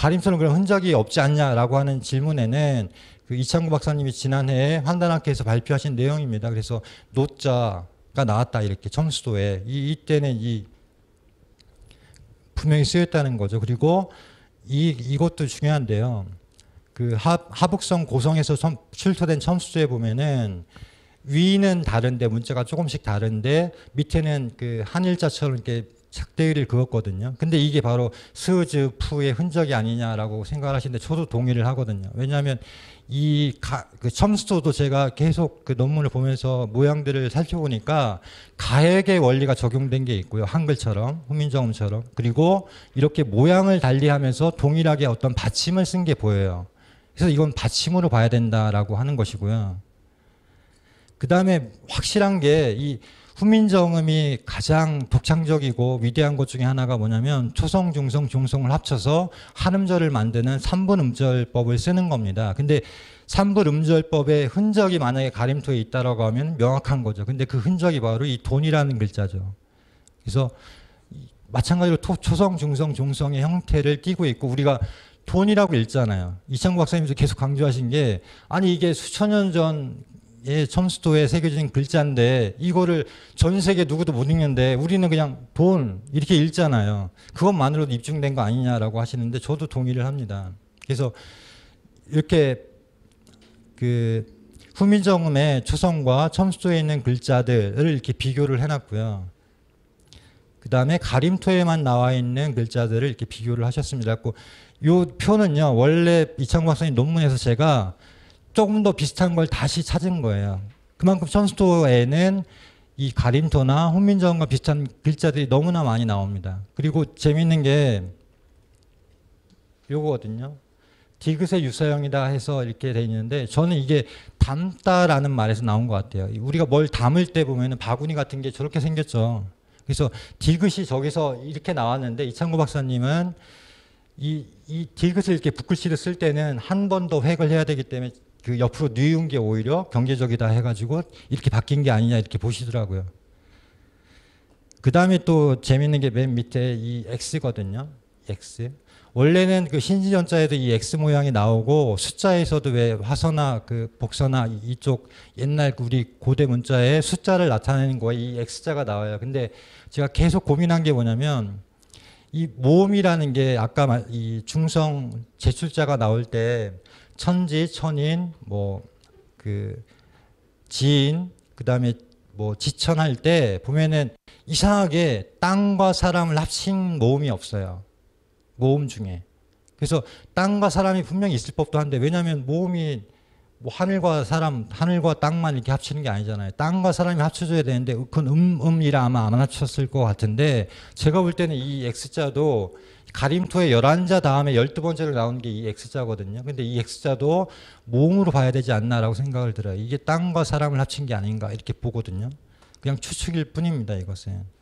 가림선은 그런 흔적이 없지 않냐라고 하는 질문에는 그 이창구 박사님이 지난해 환단학회에서 발표하신 내용입니다. 그래서 노자가 나왔다 이렇게 청수도에 이 이때는 이 분명히 쓰였다는 거죠. 그리고 이 이것도 중요한데요. 그 하, 하북성 고성에서 첨, 출토된 첨수조에 보면은 위는 다른데 문자가 조금씩 다른데 밑에는 그 한일자처럼 이렇게 작대의를 그었거든요. 근데 이게 바로 스즈 프의 흔적이 아니냐라고 생각을 하시는데 저도 동의를 하거든요. 왜냐하면 이그첨수토도 제가 계속 그 논문을 보면서 모양들을 살펴보니까 가액의 원리가 적용된 게 있고요. 한글처럼, 훈민정음처럼. 그리고 이렇게 모양을 달리하면서 동일하게 어떤 받침을 쓴 게 보여요. 그래서 이건 받침으로 봐야 된다라고 하는 것이고요. 그 다음에 확실한 게이 훈민정음이 가장 독창적이고 위대한 것 중에 하나가 뭐냐면 초성, 중성, 중성을 합쳐서 한음절을 만드는 3분 음절법을 쓰는 겁니다. 근데 3분 음절법의 흔적이 만약에 가림토에 있다라고 하면 명확한 거죠. 근데 그 흔적이 바로 이 돈이라는 글자죠. 그래서 마찬가지로 토, 초성, 중성, 중성의 형태를 띠고 있고 우리가 돈이라고 읽잖아요. 이창구 박사님도 계속 강조하신 게 아니 이게 수천 년전 예, 첨수도에 새겨진 글자인데 이거를 전 세계 누구도 못 읽는데 우리는 그냥 돈 이렇게 읽잖아요. 그것만으로도 입증된 거 아니냐라고 하시는데 저도 동의를 합니다. 그래서 이렇게 그 후미정음의 초성과 첨수도에 있는 글자들을 이렇게 비교를 해놨고요. 그 다음에 가림토에만 나와 있는 글자들을 이렇게 비교를 하셨습니다. 이 표는요, 원래 이창박 선생님 논문에서 제가 조금 더 비슷한 걸 다시 찾은 거예요. 그만큼 선수도에는 이 가림토나 홍민정과 비슷한 글자들이 너무나 많이 나옵니다. 그리고 재밌는 게 요거거든요. 디귿의 유사형이다 해서 이렇게 돼 있는데 저는 이게 담다라는 말에서 나온 것 같아요. 우리가 뭘 담을 때보면 바구니 같은 게 저렇게 생겼죠. 그래서 디귿이 저기서 이렇게 나왔는데 이창구 박사님은 이, 이 디귿을 이렇게 붓글씨로 쓸 때는 한 번 더 획을 해야 되기 때문에 그 옆으로 뉘운 게 오히려 경제적이다 해가지고 이렇게 바뀐 게 아니냐 이렇게 보시더라고요. 그 다음에 또 재밌는 게 맨 밑에 이 X거든요. X. 원래는 그 신지전자에도 이 X 모양이 나오고 숫자에서도 왜 화서나 그 복서나 이쪽 옛날 우리 고대 문자에 숫자를 나타내는 거에 이 X자가 나와요. 근데 제가 계속 고민한 게 뭐냐면 이 모음이라는 게 아까 이 중성 제출자가 나올 때 천지, 천인, 뭐 그 지인, 그 다음에 뭐 지천할 때 보면은 이상하게 땅과 사람을 합친 모음이 없어요. 모음 중에. 그래서 땅과 사람이 분명히 있을 법도 한데 왜냐하면 모음이 뭐 하늘과 사람, 하늘과 땅만 이렇게 합치는 게 아니잖아요. 땅과 사람이 합쳐져야 되는데 그건 음, 음이라 아마 안 합쳤을 것 같은데 제가 볼 때는 이 X자도 가림토의 11자 다음에 12번째로 나온 게 이 X자거든요. 근데 이 X자도 모음으로 봐야 되지 않나라고 생각을 들어요. 이게 땅과 사람을 합친 게 아닌가 이렇게 보거든요. 그냥 추측일 뿐입니다, 이것은.